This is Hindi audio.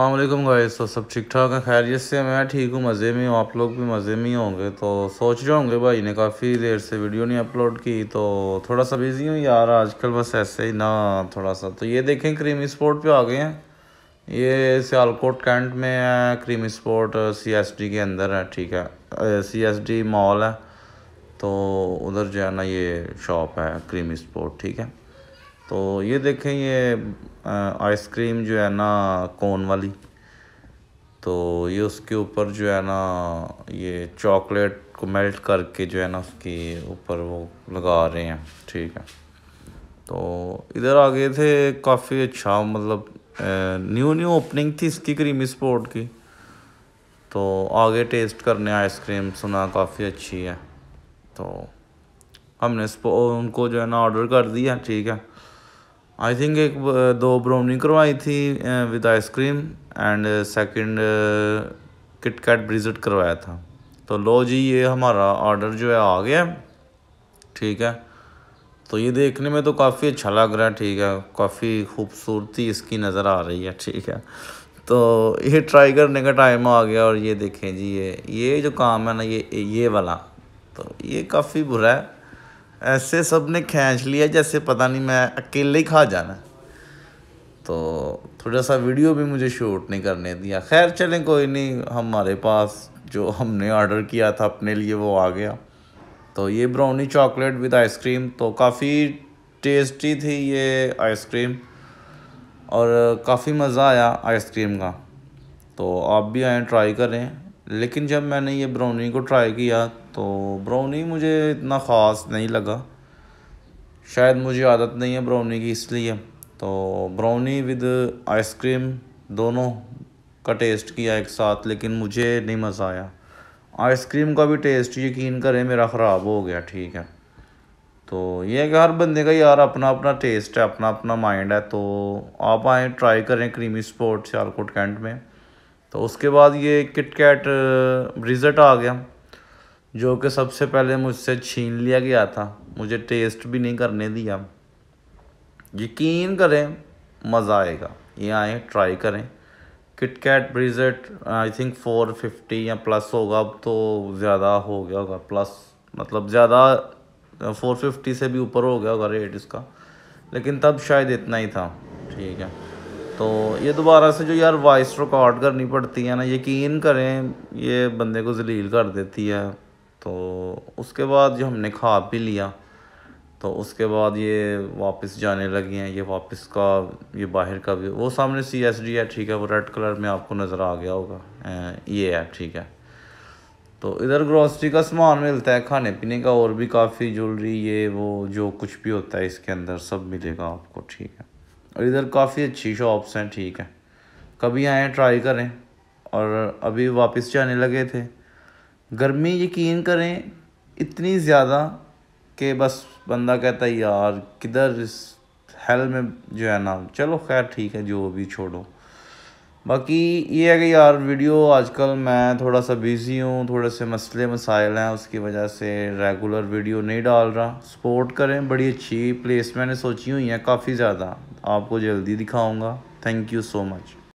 असलम गाइस तो सब ठीक ठाक हैं खैरियत से मैं ठीक हूँ मज़े में हूँ आप लोग भी मज़े में ही होंगे तो सोच रहे होंगे भाई ने काफ़ी देर से वीडियो नहीं अपलोड की तो थोड़ा सा बिज़ी हूँ यार आजकल बस ऐसे ही ना थोड़ा सा तो ये देखें क्रीमी स्पोर्ट पे आ गए हैं ये सियालकोट कैंट में है क्रीमी स्पोर्ट सी के अंदर है ठीक है सी मॉल है तो उधर जो है ना ये शॉप है क्रीमी स्पोर्ट ठीक है तो ये देखें ये आइसक्रीम जो है ना कोन वाली तो ये उसके ऊपर जो है ना ये चॉकलेट को मेल्ट करके जो है ना उसके ऊपर वो लगा रहे हैं ठीक है तो इधर आ गए थे काफ़ी अच्छा मतलब न्यू न्यू ओपनिंग थी इसकी क्रीमी स्पोर्ट की तो आगे टेस्ट करने आइसक्रीम सुना काफ़ी अच्छी है तो हमने उनको जो है ना ऑर्डर कर दिया ठीक है आई थिंक एक दो ब्राउनी करवाई थी with ice cream and second Kit Kat ब्रिजट करवाया था तो लो जी ये हमारा ऑर्डर जो है आ गया ठीक है तो ये देखने में तो काफ़ी अच्छा लग रहा है ठीक है काफ़ी खूबसूरती इसकी नज़र आ रही है ठीक है तो ये ट्राई करने का टाइम आ गया और ये देखें जी ये ये जो काम है ना ये ये वाला तो ये काफ़ी बुरा है ऐसे सब ने खींच लिया जैसे पता नहीं मैं अकेले ही खा जाना तो थोड़ा सा वीडियो भी मुझे शूट नहीं करने दिया खैर चलें कोई नहीं हमारे पास जो हमने ऑर्डर किया था अपने लिए वो आ गया तो ये ब्राउनी चॉकलेट विद आइसक्रीम तो काफ़ी टेस्टी थी ये आइसक्रीम और काफ़ी मज़ा आया आइसक्रीम का तो आप भी आएँ ट्राई करें लेकिन जब मैंने ये ब्राउनी को ट्राई किया तो ब्राउनी मुझे इतना ख़ास नहीं लगा शायद मुझे आदत नहीं है ब्राउनी की इसलिए तो ब्राउनी विद आइसक्रीम दोनों का टेस्ट किया एक साथ लेकिन मुझे नहीं मज़ा आया आइसक्रीम का भी टेस्ट यकीन करें मेरा ख़राब हो गया ठीक है तो ये है कि हर बंदे का यार अपना अपना टेस्ट है अपना अपना माइंड है तो आप आएँ ट्राई करें क्रीमी स्पोर्ट्स यारकोट कैंट में तो उसके बाद ये किट कैट ब्रिजट आ गया जो कि सबसे पहले मुझसे छीन लिया गया था मुझे टेस्ट भी नहीं करने दिया यकीन करें मज़ा आएगा ये आए ट्राई करें किट कैट ब्रिजट आई थिंक फोर फिफ्टी या प्लस होगा अब तो ज़्यादा हो गया होगा प्लस मतलब ज़्यादा फोर फिफ्टी से भी ऊपर हो गया होगा रेट इसका लेकिन तब शायद इतना ही था ठीक है तो ये दोबारा से जो यार वॉइस रिकॉर्ड करनी पड़ती है ना यकीन करें ये बंदे को जलील कर देती है तो उसके बाद जो हमने खा भी लिया तो उसके बाद ये वापस जाने लगी हैं ये वापस का ये बाहर का भी वो सामने सी एस डी है ठीक है वो रेड कलर में आपको नज़र आ गया होगा अं, ये है ठीक है तो इधर ग्रॉसरी का सामान मिलता है खाने पीने का और भी काफ़ी ज्वेलरी ये वो जो कुछ भी होता है इसके अंदर सब मिलेगा आपको ठीक है और इधर काफ़ी अच्छी शॉप्स हैं ठीक है कभी आएँ ट्राई करें और अभी वापस जाने लगे थे गर्मी यकीन करें इतनी ज़्यादा कि बस बंदा कहता है यार किधर इस हेल में जो है ना चलो खैर ठीक है जो भी छोड़ो बाकी ये है कि यार वीडियो आजकल मैं थोड़ा सा बिज़ी हूँ थोड़े से मसले मसाइल हैं उसकी वजह से रेगुलर वीडियो नहीं डाल रहा सपोर्ट करें बड़ी अच्छी प्लेस मैंने सोची हुई है काफ़ी ज़्यादा आपको जल्दी दिखाऊंगा थैंक यू सो मच